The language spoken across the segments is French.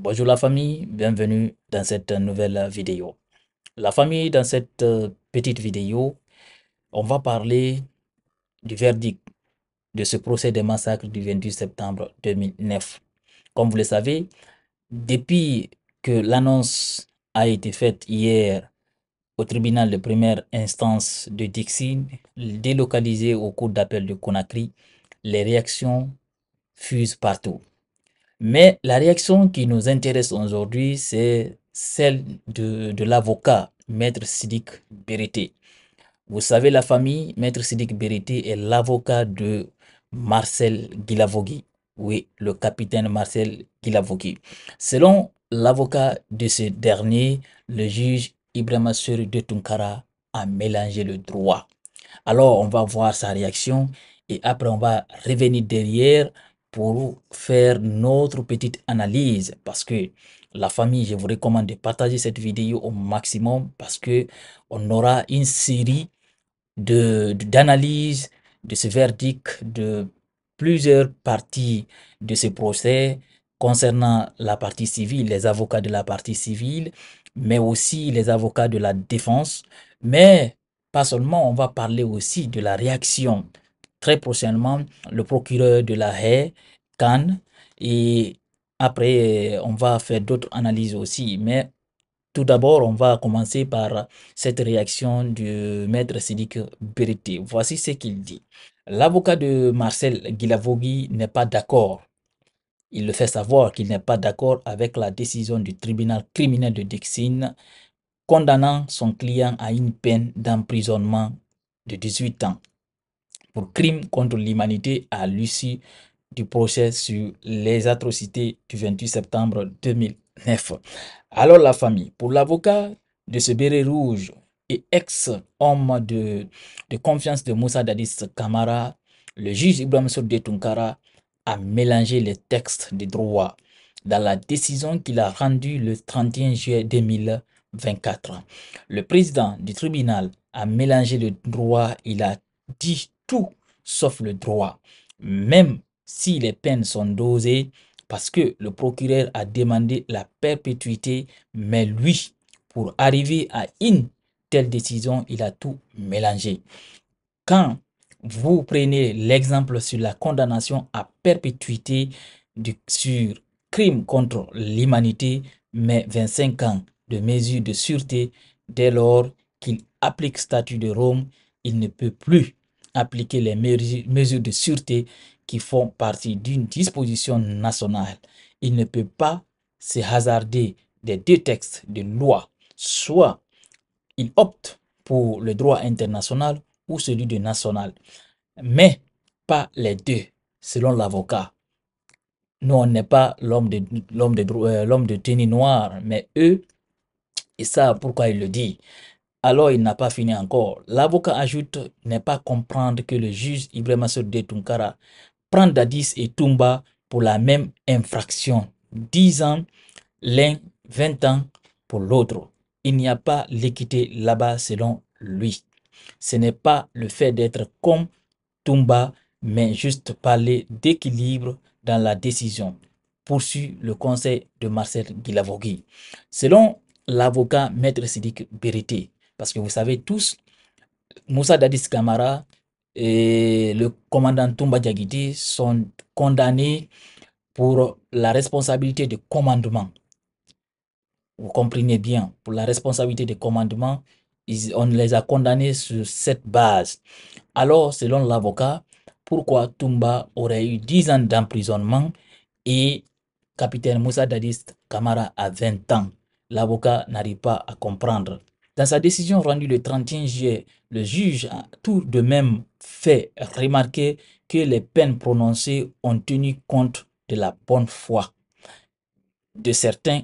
Bonjour la famille, bienvenue dans cette nouvelle vidéo. La famille, dans cette euh, petite vidéo, on va parler du verdict de ce procès de massacre du 28 septembre 2009. Comme vous le savez, depuis que l'annonce a été faite hier au tribunal de première instance de Dixie, délocalisé au cours d'appel de Conakry, les réactions fusent partout. Mais la réaction qui nous intéresse aujourd'hui, c'est celle de, l'avocat, Maître Sidik Berité. Vous savez, la famille, Maître Sidik Berité est l'avocat de Marcel Guilavogui. Oui, le capitaine Marcel Guilavogui. Selon l'avocat de ce dernier, le juge Ibrahim Sur de Tunkara a mélangé le droit. Alors, on va voir sa réaction et après, on va revenir derrière pour faire notre petite analyse parce que la famille, je vous recommande de partager cette vidéo au maximum parce que on aura une série de d'analyses de ce verdict de plusieurs parties de ce procès concernant la partie civile, les avocats de la partie civile, mais aussi les avocats de la défense. Mais pas seulement, on va parler aussi de la réaction très prochainement le procureur de la haie, Cannes, et après, euh, on va faire d'autres analyses aussi. Mais tout d'abord, on va commencer par cette réaction du maître Sidique Berité. Voici ce qu'il dit. L'avocat de Marcel Guilavogui n'est pas d'accord. Il le fait savoir qu'il n'est pas d'accord avec la décision du tribunal criminel de Dixine condamnant son client à une peine d'emprisonnement de 18 ans crime contre l'humanité à l'issue du procès sur les atrocités du 28 septembre 2009. Alors la famille, pour l'avocat de ce béret rouge et ex-homme de, confiance de Moussa Dadis Kamara, le juge Ibrahim Sodé Tunkara a mélangé les textes des droits dans la décision qu'il a rendue le 31 juillet 2024. Le président du tribunal a mélangé le droit, il a dit tout sauf le droit, même si les peines sont dosées, parce que le procureur a demandé la perpétuité, mais lui, pour arriver à une telle décision, il a tout mélangé. Quand vous prenez l'exemple sur la condamnation à perpétuité sur crime contre l'humanité, mais 25 ans de mesure de sûreté, dès lors qu'il applique statut de Rome, il ne peut plus appliquer les mesures de sûreté qui font partie d'une disposition nationale. Il ne peut pas se hasarder des deux textes de loi. Soit il opte pour le droit international ou celui de national, mais pas les deux, selon l'avocat. Nous, on n'est pas l'homme de, l'homme de, euh, l'homme de tenue noire, mais eux, et ça, pourquoi il le dit alors il n'a pas fini encore. L'avocat ajoute n'est pas comprendre que le juge Ibrahim de Tunkara prend Dadis et Toumba pour la même infraction. 10 ans l'un, 20 ans pour l'autre. Il n'y a pas l'équité là-bas selon lui. Ce n'est pas le fait d'être comme Toumba, mais juste parler d'équilibre dans la décision, poursuit le conseil de Marcel Guilavogui. Selon l'avocat Maître Sidique Berité, parce que vous savez tous, Moussa Dadis Kamara et le commandant Toumba Diagiti sont condamnés pour la responsabilité de commandement. Vous comprenez bien, pour la responsabilité de commandement, on les a condamnés sur cette base. Alors, selon l'avocat, pourquoi Toumba aurait eu 10 ans d'emprisonnement et capitaine Moussa Dadis Kamara à 20 ans L'avocat n'arrive pas à comprendre. Dans sa décision rendue le 31 juillet, le juge a tout de même fait remarquer que les peines prononcées ont tenu compte de la bonne foi de certains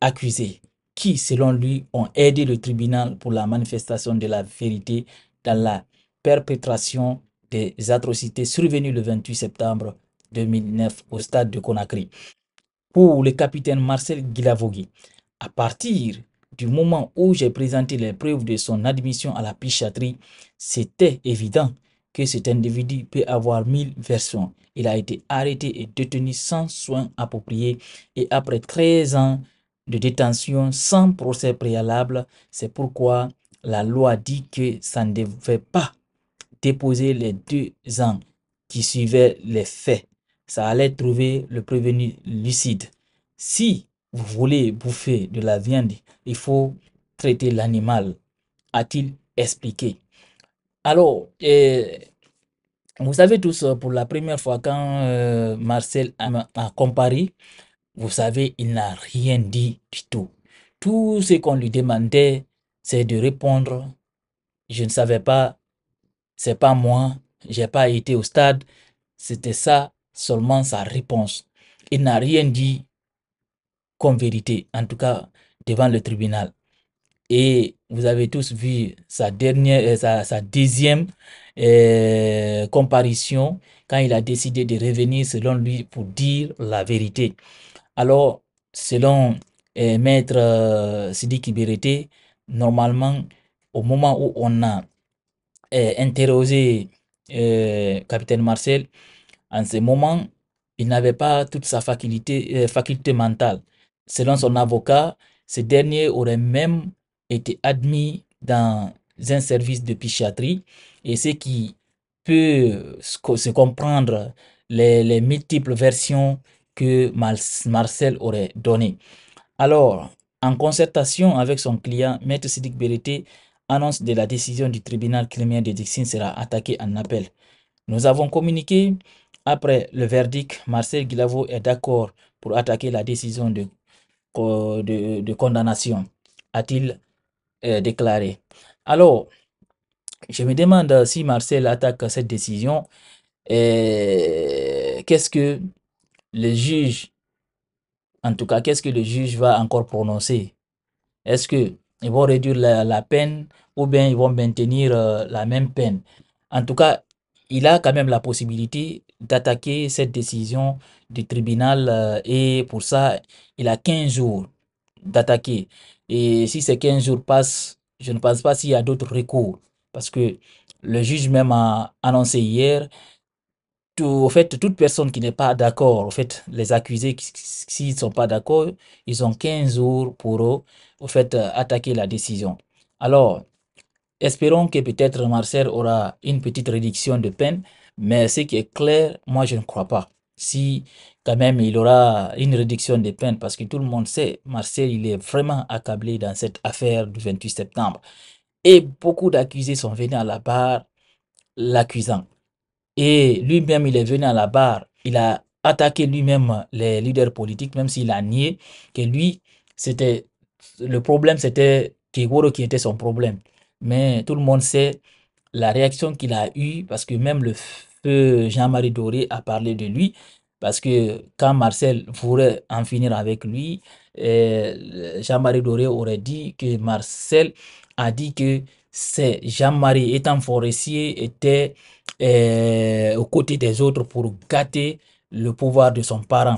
accusés qui, selon lui, ont aidé le tribunal pour la manifestation de la vérité dans la perpétration des atrocités survenues le 28 septembre 2009 au stade de Conakry. Pour le capitaine Marcel Guilavogui, à partir du moment où j'ai présenté les preuves de son admission à la pichaterie, c'était évident que cet individu peut avoir mille versions. Il a été arrêté et détenu sans soins appropriés et après 13 ans de détention sans procès préalable, c'est pourquoi la loi dit que ça ne devait pas déposer les deux ans qui suivaient les faits. Ça allait trouver le prévenu lucide. Si vous voulez bouffer de la viande, il faut traiter l'animal, a-t-il expliqué. Alors, eh, vous savez tous, pour la première fois, quand euh, Marcel a, comparé, vous savez, il n'a rien dit du tout. Tout ce qu'on lui demandait, c'est de répondre Je ne savais pas, c'est pas moi, j'ai pas été au stade. C'était ça seulement sa réponse. Il n'a rien dit vérité, en tout cas devant le tribunal. Et vous avez tous vu sa dernière, euh, sa, deuxième euh, comparution quand il a décidé de revenir selon lui pour dire la vérité. Alors, selon euh, Maître euh, Sidi normalement, au moment où on a euh, interrogé Capitaine Marcel, en ce moment, il n'avait pas toute sa faculté, faculté mentale. Selon son avocat, ce dernier aurait même été admis dans un service de psychiatrie et ce qui peut se comprendre les, multiples versions que Marcel aurait données. Alors, en concertation avec son client, Maître Sidik Berité annonce que la décision du tribunal criminel de Dixine sera attaquée en appel. Nous avons communiqué après le verdict, Marcel Guilavo est d'accord pour attaquer la décision de de, condamnation, a-t-il euh, déclaré. Alors, je me demande si Marcel attaque cette décision, euh, qu'est-ce que le juge, en tout cas, qu'est-ce que le juge va encore prononcer Est-ce qu'ils vont réduire la, peine ou bien ils vont maintenir euh, la même peine En tout cas, il a quand même la possibilité d'attaquer cette décision du tribunal euh, et pour ça, il a 15 jours d'attaquer. Et si ces 15 jours passent, je ne pense pas s'il y a d'autres recours parce que le juge même a annoncé hier tout, au fait, toute personne qui n'est pas d'accord, au fait, les accusés, s'ils ne sont pas d'accord, ils ont 15 jours pour, au fait, euh, attaquer la décision. Alors, Espérons que peut-être Marcel aura une petite réduction de peine, mais ce qui est clair, moi je ne crois pas. Si quand même il aura une réduction de peine, parce que tout le monde sait, Marcel il est vraiment accablé dans cette affaire du 28 septembre. Et beaucoup d'accusés sont venus à la barre l'accusant. Et lui-même, il est venu à la barre, il a attaqué lui-même les leaders politiques, même s'il a nié que lui, c'était le problème, c'était Kegoro qui était son problème mais tout le monde sait la réaction qu'il a eue, parce que même le feu Jean-Marie Doré a parlé de lui, parce que quand Marcel voulait en finir avec lui, euh, Jean-Marie Doré aurait dit que Marcel a dit que c'est Jean-Marie étant forestier était euh, aux côtés des autres pour gâter le pouvoir de son parent.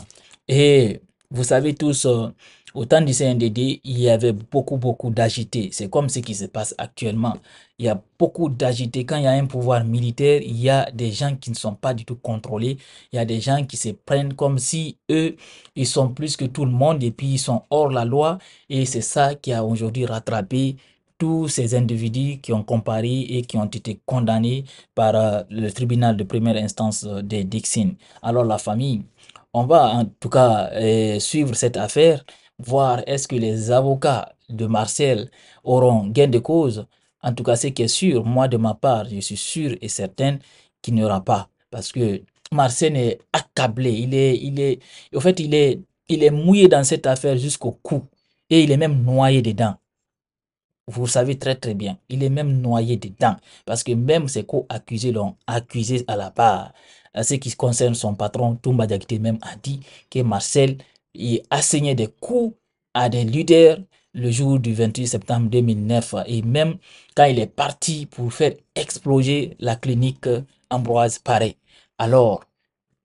Et vous savez tous, euh, au temps du CNDD, il y avait beaucoup, beaucoup d'agités. C'est comme ce qui se passe actuellement. Il y a beaucoup d'agités. Quand il y a un pouvoir militaire, il y a des gens qui ne sont pas du tout contrôlés. Il y a des gens qui se prennent comme si eux, ils sont plus que tout le monde et puis ils sont hors la loi. Et c'est ça qui a aujourd'hui rattrapé tous ces individus qui ont comparé et qui ont été condamnés par euh, le tribunal de première instance euh, des dixines Alors la famille, on va en tout cas euh, suivre cette affaire voir est-ce que les avocats de Marcel auront gain de cause. En tout cas, ce qui est sûr, moi de ma part, je suis sûr et certain qu'il n'y aura pas. Parce que Marcel est accablé. Il est, il est, au fait, il est, il est mouillé dans cette affaire jusqu'au cou. Et il est même noyé dedans. Vous savez très très bien, il est même noyé dedans. Parce que même ses co-accusés l'ont accusé à la part. À euh, ce qui concerne son patron, Toumba Diakité même a dit que Marcel et saigné des coups à des leaders le jour du 28 septembre 2009. Et même quand il est parti pour faire exploser la clinique Ambroise Paré. Alors,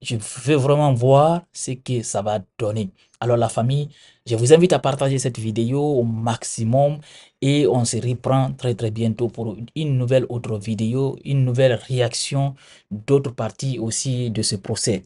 je veux vraiment voir ce que ça va donner. Alors la famille, je vous invite à partager cette vidéo au maximum et on se reprend très très bientôt pour une nouvelle autre vidéo, une nouvelle réaction d'autres parties aussi de ce procès.